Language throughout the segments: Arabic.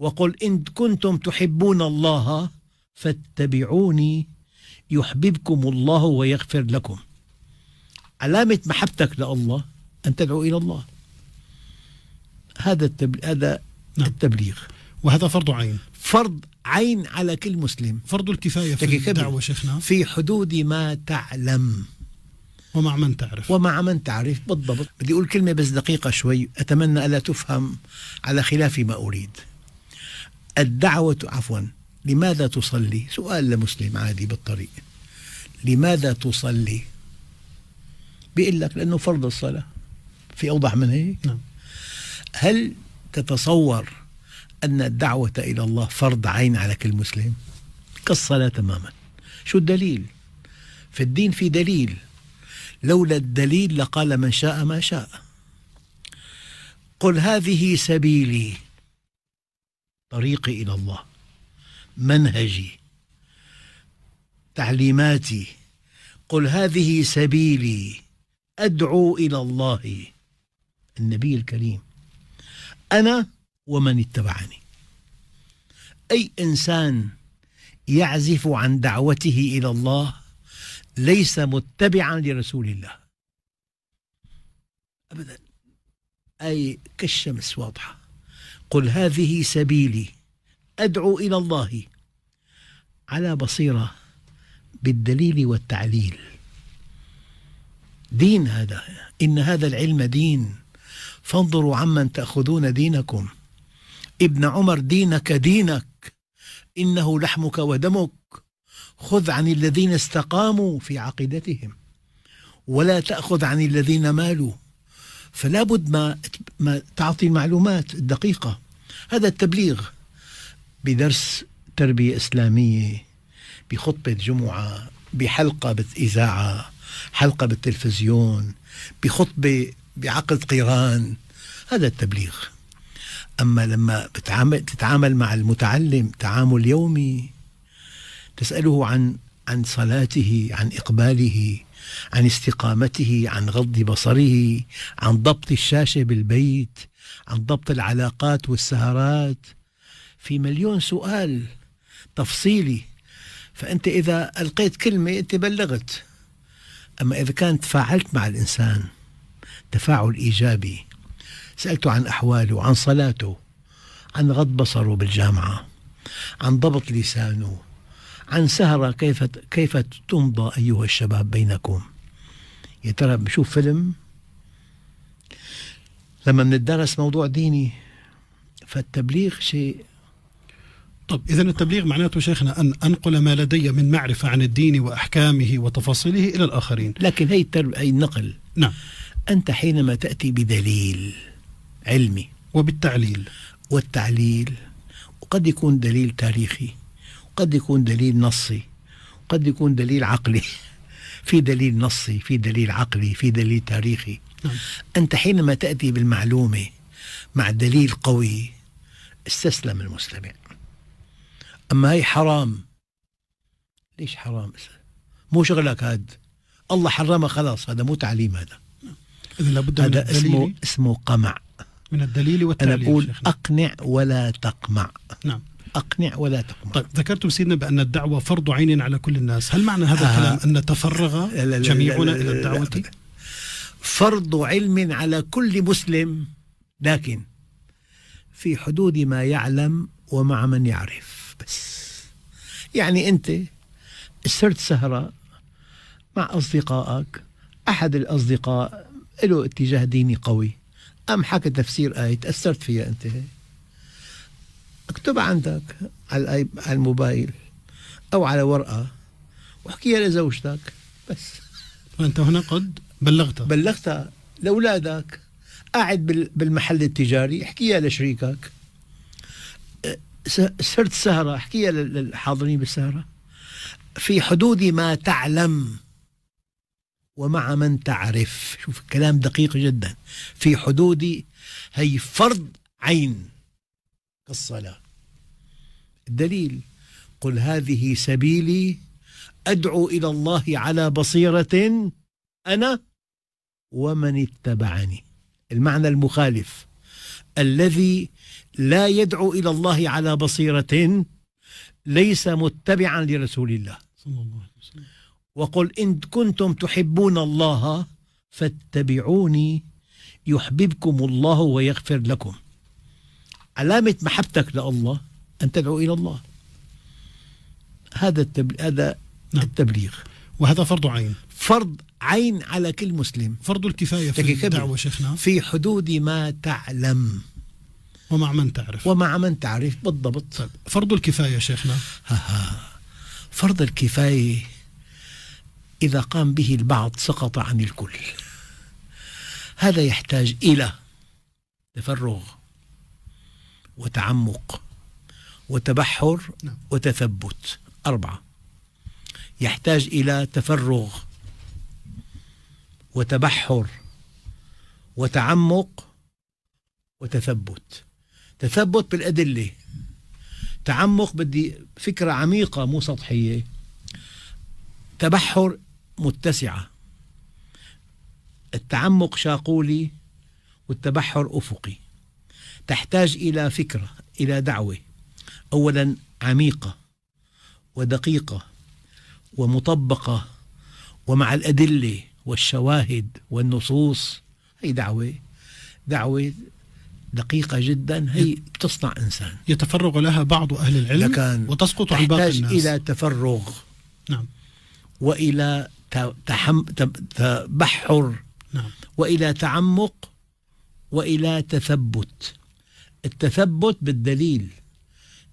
وقل إن كنتم تحبون الله فاتبعوني يحببكم الله ويغفر لكم علامة محبتك لله أن تدعو إلى الله هذا التبليغ, هذا نعم. التبليغ وهذا فرض عين فرض عين على كل مسلم فرض الكفاية في الدعوة شيخنا في حدود ما تعلم ومع من تعرف ومع من تعرف بالضبط بدي أقول كلمة بس دقيقة شوي أتمنى ألا تفهم على خلاف ما أريد الدعوة عفوا لماذا تصلي سؤال لمسلم عادي بالطريق لماذا تصلي بيقول لك لأنه فرض الصلاة في أوضح من هيك نعم. هل تتصور أن الدعوة إلى الله فرض عين على كل مسلم كالصلاة تماما شو الدليل في الدين في دليل لولا الدليل لقال من شاء ما شاء قل هذه سبيلي طريقي إلى الله منهجي تعليماتي قل هذه سبيلي أدعو إلى الله النبي الكريم أنا ومن اتبعني أي إنسان يعزف عن دعوته إلى الله ليس متبعا لرسول الله أبدا أي كالشمس واضحة قل هذه سبيلي أدعو إلى الله على بصيرة بالدليل والتعليل دين هذا إن هذا العلم دين فانظروا عمن تأخذون دينكم ابن عمر دينك دينك إنه لحمك ودمك خذ عن الذين استقاموا في عقيدتهم ولا تأخذ عن الذين مالوا فلا بد ما, تعطي المعلومات الدقيقة هذا التبليغ بدرس تربية إسلامية بخطبة جمعة بحلقة بالإذاعة حلقة بالتلفزيون بخطبة بعقد قيران هذا التبليغ أما لما بتعامل تتعامل مع المتعلم تعامل يومي تسأله عن عن صلاته عن إقباله عن استقامته عن غض بصره عن ضبط الشاشة بالبيت عن ضبط العلاقات والسهرات في مليون سؤال تفصيلي فأنت إذا ألقيت كلمة أنت بلغت أما إذا كان تفاعلت مع الإنسان تفاعل إيجابي سألته عن أحواله عن صلاته عن غض بصره بالجامعة عن ضبط لسانه عن سهرة كيف كيف تمضى أيها الشباب بينكم يا ترى بشوف فيلم لما بنتدرس موضوع ديني فالتبليغ شيء طب إذا التبليغ معناته شيخنا أن أنقل ما لدي من معرفة عن الدين وأحكامه وتفاصيله إلى الآخرين لكن هي, التر... هي النقل نعم أنت حينما تأتي بدليل علمي وبالتعليل والتعليل وقد يكون دليل تاريخي قد يكون دليل نصي قد يكون دليل عقلي في دليل نصي في دليل عقلي في دليل تاريخي نعم. أنت حينما تأتي بالمعلومة مع دليل قوي استسلم المستمع أما هي حرام ليش حرام مو شغلك هاد الله حرمها خلاص هذا مو تعليم هذا إذا لابد هذا من اسمه اسمه قمع من الدليل والتعليل أنا أقول أقنع ولا تقمع نعم أقنع ولا تقمع طيب ذكرتم سيدنا بأن الدعوة فرض عين على كل الناس هل معنى هذا آه الكلام أن نتفرغ جميعنا إلى الدعوة فرض علم على كل مسلم لكن في حدود ما يعلم ومع من يعرف بس يعني أنت صرت سهرة مع أصدقائك أحد الأصدقاء له اتجاه ديني قوي أم حكى تفسير آية تأثرت فيها أنت اكتب عندك على الموبايل او على ورقه واحكيها لزوجتك بس وانت هنا قد بلغتها بلغتها لاولادك قاعد بالمحل التجاري احكيها لشريكك صرت سهرة احكيها للحاضرين بالسهرة في حدود ما تعلم ومع من تعرف شوف الكلام دقيق جدا في حدود هي فرض عين الصلاه الدليل قل هذه سبيلي أدعو إلى الله على بصيرة أنا ومن اتبعني المعنى المخالف الذي لا يدعو إلى الله على بصيرة ليس متبعا لرسول الله صلى الله عليه وسلم وقل إن كنتم تحبون الله فاتبعوني يحببكم الله ويغفر لكم علامة محبتك لله أن تدعو إلى الله هذا هذا نعم. التبليغ وهذا فرض عين فرض عين على كل مسلم فرض الكفاية في الدعوة شيخنا في حدود ما تعلم ومع من تعرف ومع من تعرف بالضبط طيب. فرض الكفاية شيخنا ها ها. فرض الكفاية إذا قام به البعض سقط عن الكل هذا يحتاج إلى تفرغ وتعمق وتبحر نعم. وتثبت أربعة يحتاج إلى تفرغ وتبحر وتعمق وتثبت تثبت بالأدلة تعمق بدي فكرة عميقة مو سطحية تبحر متسعة التعمق شاقولي والتبحر أفقي تحتاج إلى فكرة إلى دعوة اولا عميقه ودقيقه ومطبقه ومع الادله والشواهد والنصوص هي دعوه دعوه دقيقة جدا هي بتصنع إنسان يتفرغ لها بعض أهل العلم لكن وتسقط عن باقي الناس إلى تفرغ نعم وإلى تبحر نعم. وإلى تعمق وإلى تثبت التثبت بالدليل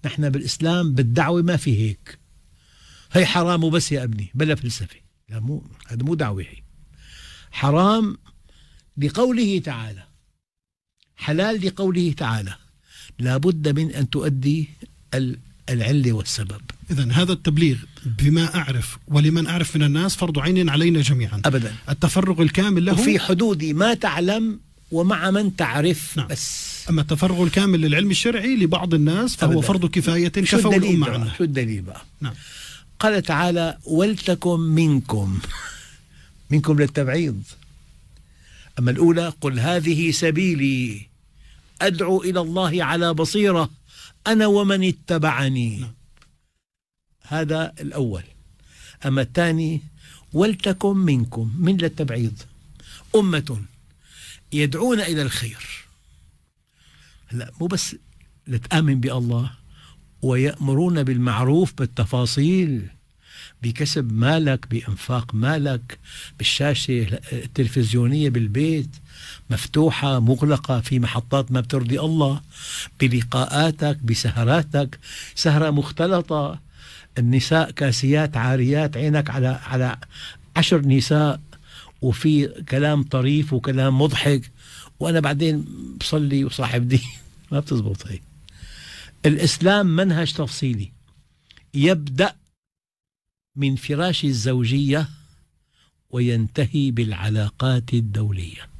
نحن بالإسلام بالدعوة ما في هيك هي حرام وبس يا ابني بلا فلسفة لا مو هذا مو دعوة هي حرام لقوله تعالى حلال لقوله تعالى لابد من أن تؤدي العلة والسبب إذا هذا التبليغ بما أعرف ولمن أعرف من الناس فرض عين علينا جميعا أبدا التفرغ الكامل له في حدود ما تعلم ومع من تعرف نعم. بس أما التفرغ الكامل للعلم الشرعي لبعض الناس فهو أبداً. فرض كفاية كفوا الأمة عنه شو الدليل بقى نعم. قال تعالى ولتكن منكم منكم للتبعيض أما الأولى قل هذه سبيلي أدعو إلى الله على بصيرة أنا ومن اتبعني نعم. هذا الأول أما الثاني ولتكن منكم من للتبعيض أمة يدعون إلى الخير هلا مو بس لتآمن بالله ويأمرون بالمعروف بالتفاصيل بكسب مالك بإنفاق مالك بالشاشة التلفزيونية بالبيت مفتوحة مغلقة في محطات ما بترضي الله بلقاءاتك بسهراتك سهرة مختلطة النساء كاسيات عاريات عينك على على عشر نساء وفي كلام طريف وكلام مضحك وانا بعدين بصلي وصاحب دين ما بتزبط هي الاسلام منهج تفصيلي يبدا من فراش الزوجيه وينتهي بالعلاقات الدوليه